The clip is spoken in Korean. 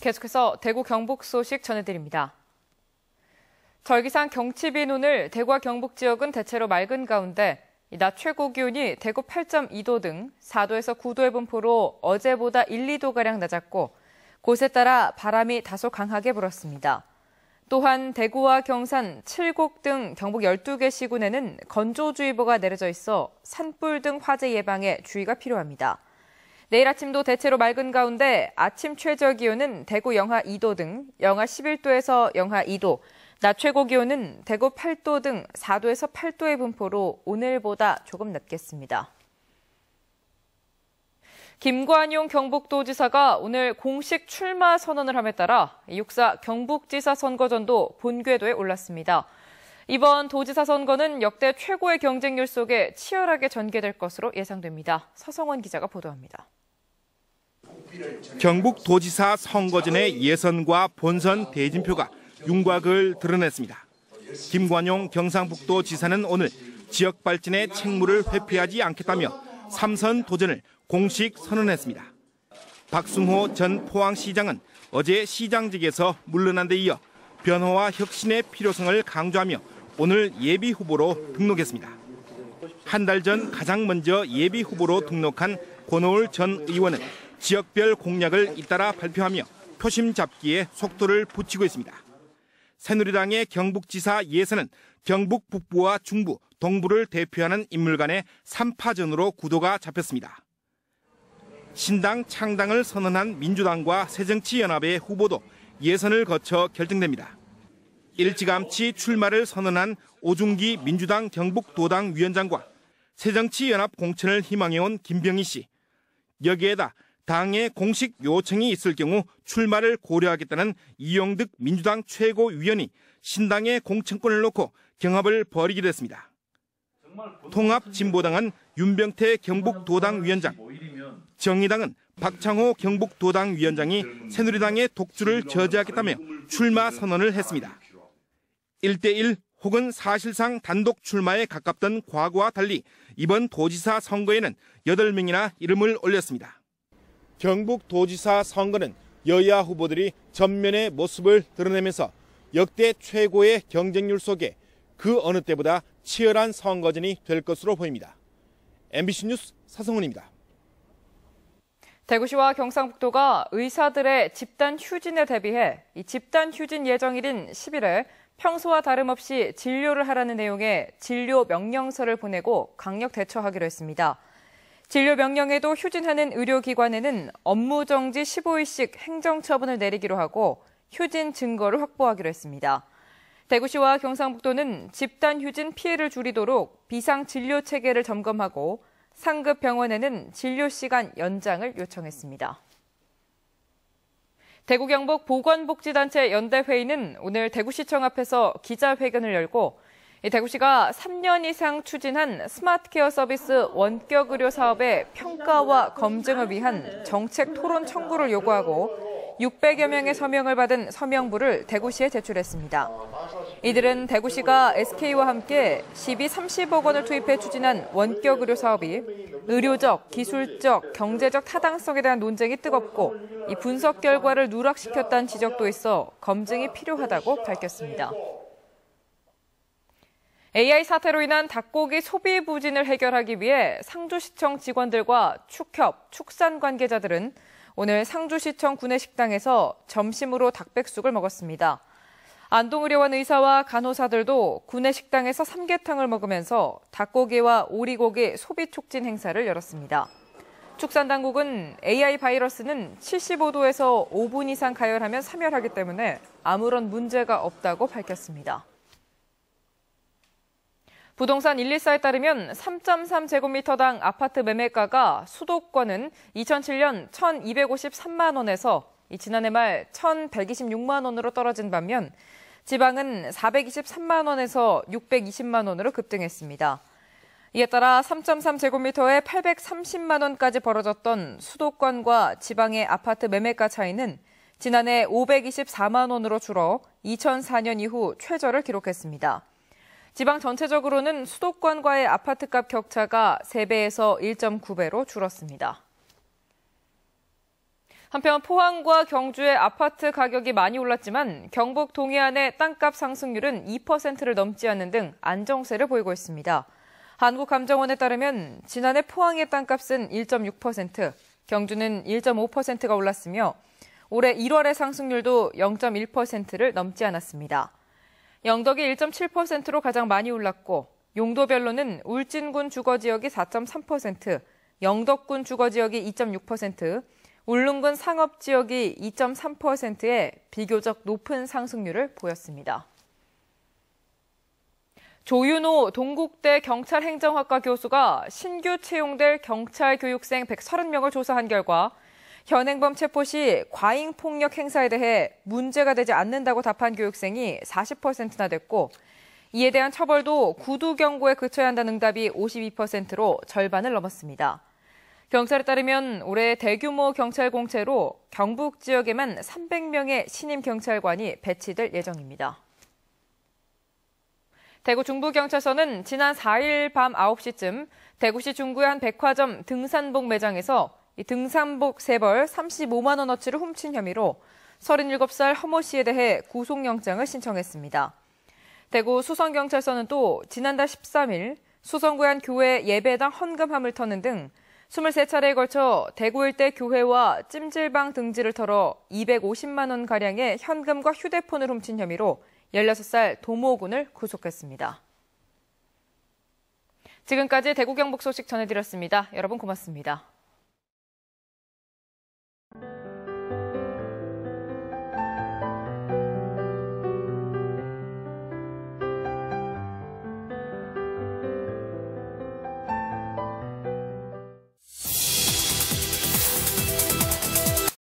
계속해서 대구 경북 소식 전해드립니다. 절기상 경치인 오늘 대구와 경북 지역은 대체로 맑은 가운데 낮 최고 기온이 대구 8.2도 등 4도에서 9도의 분포로 어제보다 1, 2도가량 낮았고 곳에 따라 바람이 다소 강하게 불었습니다. 또한 대구와 경산, 칠곡 등 경북 12개 시군에는 건조주의보가 내려져 있어 산불 등 화재 예방에 주의가 필요합니다. 내일 아침도 대체로 맑은 가운데 아침 최저 기온은 대구 영하 2도 등 영하 11도에서 영하 2도, 낮 최고 기온은 대구 8도 등 4도에서 8도의 분포로 오늘보다 조금 낮겠습니다. 김관용 경북도지사가 오늘 공식 출마 선언을 함에 따라 육사 경북지사 선거전도 본궤도에 올랐습니다. 이번 도지사 선거는 역대 최고의 경쟁률 속에 치열하게 전개될 것으로 예상됩니다. 서성원 기자가 보도합니다. 경북도지사 선거전의 예선과 본선 대진표가 윤곽을 드러냈습니다. 김관용 경상북도 지사는 오늘 지역 발전의 책무를 회피하지 않겠다며 삼선 도전을 공식 선언했습니다. 박승호 전 포항시장은 어제 시장직에서 물러난 데 이어 변화와 혁신의 필요성을 강조하며 오늘 예비 후보로 등록했습니다. 한 달 전 가장 먼저 예비 후보로 등록한 권오울 전 의원은 지역별 공약을 잇따라 발표하며 표심 잡기에 속도를 붙이고 있습니다. 새누리당의 경북지사 예선은 경북 북부와 중부, 동부를 대표하는 인물 간의 3파전으로 구도가 잡혔습니다. 신당 창당을 선언한 민주당과 새정치연합의 후보도 예선을 거쳐 결정됩니다. 일찌감치 출마를 선언한 오중기 민주당 경북도당 위원장과 새정치연합 공천을 희망해온 김병희 씨. 여기에다 당의 공식 요청이 있을 경우 출마를 고려하겠다는 이영득 민주당 최고위원이 신당의 공천권을 놓고 경합을 벌이기도 했습니다. 통합진보당은 윤병태 경북도당 위원장, 정의당은 박창호 경북도당 위원장이 새누리당의 독주를 저지하겠다며 출마 선언을 했습니다. 1대1 혹은 사실상 단독 출마에 가깝던 과거와 달리 이번 도지사 선거에는 8명이나 이름을 올렸습니다. 경북도지사 선거는 여야 후보들이 전면의 모습을 드러내면서 역대 최고의 경쟁률 속에 그 어느 때보다 치열한 선거전이 될 것으로 보입니다. MBC 뉴스 사성훈입니다. 대구시와 경상북도가 의사들의 집단 휴진에 대비해 이 집단 휴진 예정일인 10일에 평소와 다름없이 진료를 하라는 내용의 진료 명령서를 보내고 강력 대처하기로 했습니다. 진료 명령에도 휴진하는 의료기관에는 업무 정지 15일씩 행정처분을 내리기로 하고 휴진 증거를 확보하기로 했습니다. 대구시와 경상북도는 집단 휴진 피해를 줄이도록 비상 진료 체계를 점검하고 상급 병원에는 진료 시간 연장을 요청했습니다. 대구 경북 보건복지단체 연대회의는 오늘 대구시청 앞에서 기자회견을 열고 대구시가 3년 이상 추진한 스마트케어 서비스 원격 의료 사업의 평가와 검증을 위한 정책 토론 청구를 요구하고 600여 명의 서명을 받은 서명부를 대구시에 제출했습니다. 이들은 대구시가 SK와 함께 12, 30억 원을 투입해 추진한 원격 의료 사업이 의료적, 기술적, 경제적 타당성에 대한 논쟁이 뜨겁고 이 분석 결과를 누락시켰다는 지적도 있어 검증이 필요하다고 밝혔습니다. AI 사태로 인한 닭고기 소비 부진을 해결하기 위해 상주시청 직원들과 축협, 축산 관계자들은 오늘 상주시청 구내식당에서 점심으로 닭백숙을 먹었습니다. 안동의료원 의사와 간호사들도 구내식당에서 삼계탕을 먹으면서 닭고기와 오리고기 소비 촉진 행사를 열었습니다. 축산당국은 AI 바이러스는 75도에서 5분 이상 가열하면 사멸하기 때문에 아무런 문제가 없다고 밝혔습니다. 부동산 114에 따르면 3.3제곱미터당 아파트 매매가가 수도권은 2007년 1,253만 원에서 지난해 말 1,126만 원으로 떨어진 반면 지방은 423만 원에서 620만 원으로 급등했습니다. 이에 따라 3.3제곱미터에 830만 원까지 벌어졌던 수도권과 지방의 아파트 매매가 차이는 지난해 524만 원으로 줄어 2004년 이후 최저를 기록했습니다. 지방 전체적으로는 수도권과의 아파트값 격차가 3배에서 1.9배로 줄었습니다. 한편 포항과 경주의 아파트 가격이 많이 올랐지만 경북 동해안의 땅값 상승률은 2%를 넘지 않는 등 안정세를 보이고 있습니다. 한국감정원에 따르면 지난해 포항의 땅값은 1.6%, 경주는 1.5%가 올랐으며 올해 1월의 상승률도 0.1%를 넘지 않았습니다. 영덕이 1.7%로 가장 많이 올랐고 용도별로는 울진군 주거지역이 4.3%, 영덕군 주거지역이 2.6%, 울릉군 상업지역이 2.3%의 비교적 높은 상승률을 보였습니다. 조윤호 동국대 경찰행정학과 교수가 신규 채용될 경찰 교육생 130명을 조사한 결과 현행범 체포 시 과잉 폭력 행사에 대해 문제가 되지 않는다고 답한 교육생이 40%나 됐고 이에 대한 처벌도 구두 경고에 그쳐야 한다는 응답이 52%로 절반을 넘었습니다. 경찰에 따르면 올해 대규모 경찰 공채로 경북 지역에만 300명의 신임 경찰관이 배치될 예정입니다. 대구 중부경찰서는 지난 4일 밤 9시쯤 대구시 중구의 한 백화점 등산복 매장에서 등산복 세벌 35만 원어치를 훔친 혐의로 37살 허모 씨에 대해 구속영장을 신청했습니다. 대구 수성경찰서는 또 지난달 13일 수성구한 교회 예배당 헌금 함을 터는 등 23차례에 걸쳐 대구 일대 교회와 찜질방 등지를 털어 250만 원가량의 현금과 휴대폰을 훔친 혐의로 16살 도모군을 구속했습니다. 지금까지 대구 경북 소식 전해드렸습니다. 여러분 고맙습니다.